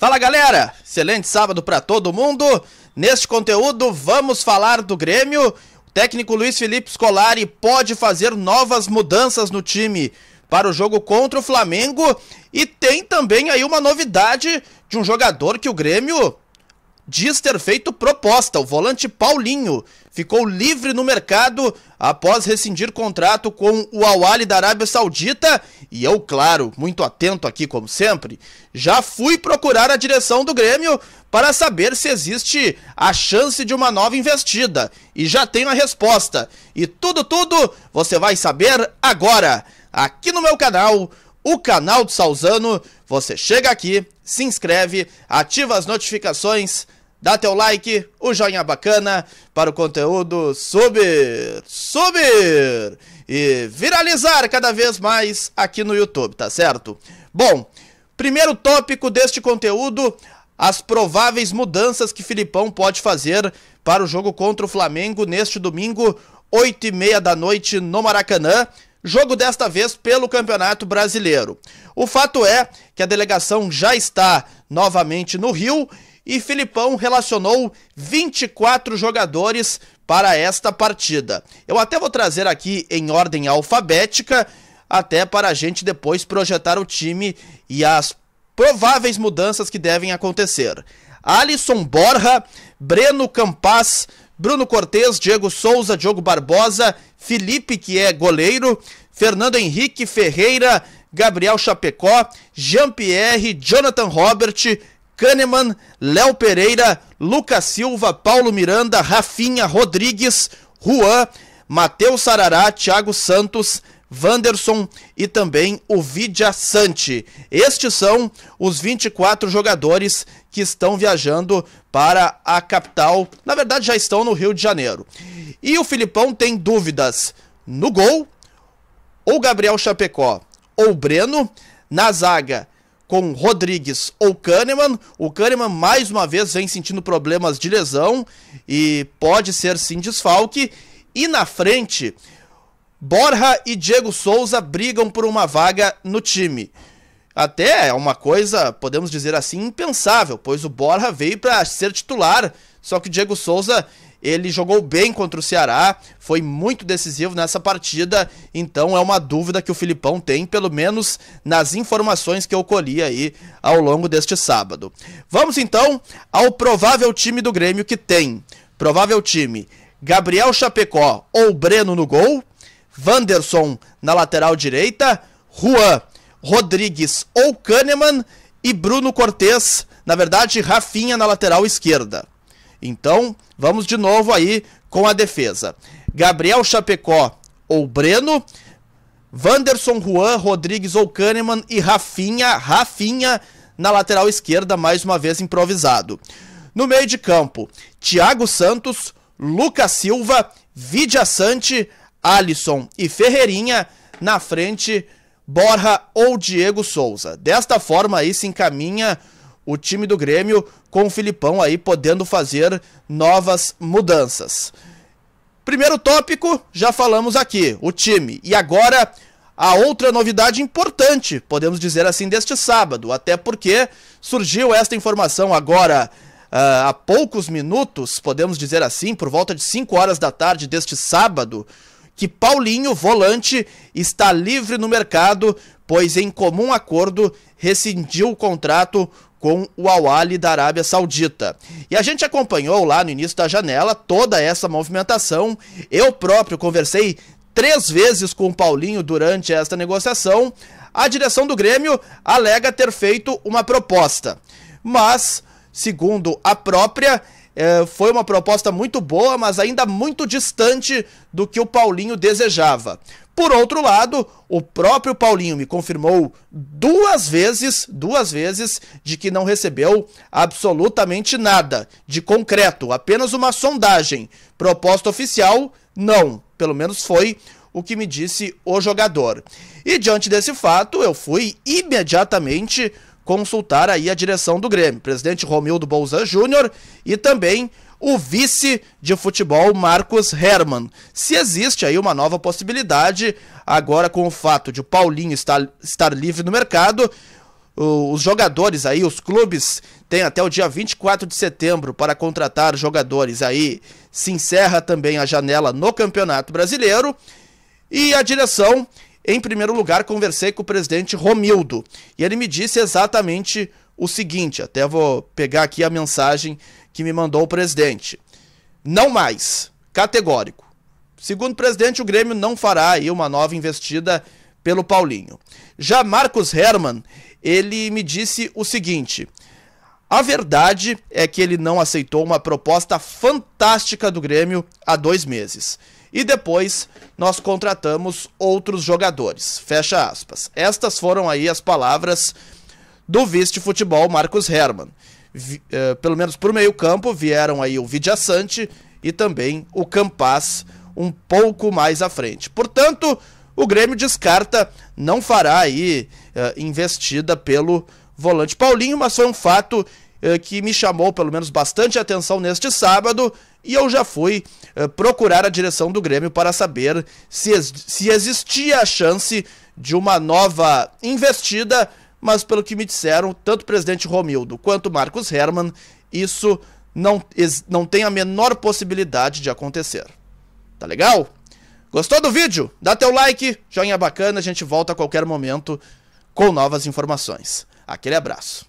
Fala galera, excelente sábado para todo mundo. Neste conteúdo vamos falar do Grêmio. O técnico Luiz Felipe Scolari pode fazer novas mudanças no time para o jogo contra o Flamengo e tem também aí uma novidade de um jogador que o Grêmio diz ter feito proposta. O volante Paulinho ficou livre no mercado após rescindir contrato com o Awali da Arábia Saudita. E eu, claro, muito atento aqui, como sempre, já fui procurar a direção do Grêmio para saber se existe a chance de uma nova investida. E já tenho a resposta. E tudo, tudo você vai saber agora, aqui no meu canal o canal do Salzano. Você chega aqui, se inscreve, ativa as notificações Dá teu like, o joinha bacana para o conteúdo subir, subir e viralizar cada vez mais aqui no YouTube, tá certo? Bom, primeiro tópico deste conteúdo, as prováveis mudanças que Filipão pode fazer para o jogo contra o Flamengo neste domingo, 8 e meia da noite no Maracanã. Jogo desta vez pelo Campeonato Brasileiro. O fato é que a delegação já está novamente no Rio e Filipão relacionou 24 jogadores para esta partida. Eu até vou trazer aqui em ordem alfabética, até para a gente depois projetar o time e as prováveis mudanças que devem acontecer. Alisson Borra, Breno Campaz, Bruno Cortes, Diego Souza, Diogo Barbosa, Felipe, que é goleiro, Fernando Henrique Ferreira, Gabriel Chapecó, Jean-Pierre, Jonathan Robert, Kahneman, Léo Pereira, Lucas Silva, Paulo Miranda, Rafinha Rodrigues, Juan, Matheus Sarará, Thiago Santos, Vanderson e também o Vidia Sante. Estes são os 24 jogadores que estão viajando para a capital. Na verdade, já estão no Rio de Janeiro. E o Filipão tem dúvidas no gol, ou Gabriel Chapecó, ou Breno, na zaga, com Rodrigues ou Kahneman. O Kahneman mais uma vez vem sentindo problemas de lesão e pode ser sim desfalque. E na frente, Borja e Diego Souza brigam por uma vaga no time. Até é uma coisa, podemos dizer assim, impensável, pois o Borja veio para ser titular, só que o Diego Souza ele jogou bem contra o Ceará, foi muito decisivo nessa partida, então é uma dúvida que o Filipão tem, pelo menos nas informações que eu colhi aí ao longo deste sábado. Vamos então ao provável time do Grêmio que tem. Provável time: Gabriel Chapecó ou Breno no gol, Vanderson na lateral direita, Juan, Rodrigues ou Kahneman e Bruno Cortes, na verdade, Rafinha na lateral esquerda. Então, vamos de novo aí com a defesa. Gabriel Chapecó ou Breno, Wanderson Juan, Rodrigues ou Kahneman e Rafinha, Rafinha na lateral esquerda, mais uma vez improvisado. No meio de campo, Thiago Santos, Lucas Silva, Vidia Sante, Alisson e Ferreirinha. Na frente, Borja ou Diego Souza. Desta forma aí se encaminha o time do Grêmio, com o Filipão aí podendo fazer novas mudanças. Primeiro tópico, já falamos aqui, o time. E agora, a outra novidade importante, podemos dizer assim, deste sábado, até porque surgiu esta informação agora. Uh, há poucos minutos, podemos dizer assim, por volta de 5 horas da tarde deste sábado, que Paulinho, volante, está livre no mercado, pois em comum acordo rescindiu o contrato com o Awali da Arábia Saudita. E a gente acompanhou lá no início da janela toda essa movimentação. Eu próprio conversei três vezes com o Paulinho durante esta negociação. A direção do Grêmio alega ter feito uma proposta, mas, segundo a própria, eh, foi uma proposta muito boa, mas ainda muito distante do que o Paulinho desejava. Por outro lado, o próprio Paulinho me confirmou duas vezes, duas vezes, de que não recebeu absolutamente nada de concreto, apenas uma sondagem. Proposta oficial, não. Pelo menos foi o que me disse o jogador. E diante desse fato, eu fui imediatamente consultar aí a direção do Grêmio, presidente Romildo Bolzan Júnior e também o vice de futebol Marcos Herman. Se existe aí uma nova possibilidade, agora com o fato de o Paulinho estar, estar livre no mercado, os jogadores aí, os clubes, têm até o dia 24 de setembro para contratar jogadores aí. Se encerra também a janela no Campeonato Brasileiro. E a direção, em primeiro lugar, conversei com o presidente Romildo. E ele me disse exatamente o seguinte: até vou pegar aqui a mensagem que me mandou o presidente. Não mais, categórico. Segundo o presidente, o Grêmio não fará aí uma nova investida pelo Paulinho. Já Marcos Herman, ele me disse o seguinte: a verdade é que ele não aceitou uma proposta fantástica do Grêmio há dois meses. E depois nós contratamos outros jogadores. Fecha aspas. Estas foram aí as palavras do vice futebol Marcos Herman. Vi, uh, pelo menos para o meio-campo vieram aí o Vidiaçante e também o Campas um pouco mais à frente. Portanto, o Grêmio descarta, não fará aí uh, investida pelo volante Paulinho, mas foi um fato uh, que me chamou pelo menos bastante atenção neste sábado e eu já fui uh, procurar a direção do Grêmio para saber se, se existia a chance de uma nova investida mas pelo que me disseram, tanto o presidente Romildo quanto Marcos Herman, isso não, não tem a menor possibilidade de acontecer. Tá legal? Gostou do vídeo? Dá teu like, joinha bacana, a gente volta a qualquer momento com novas informações. Aquele abraço.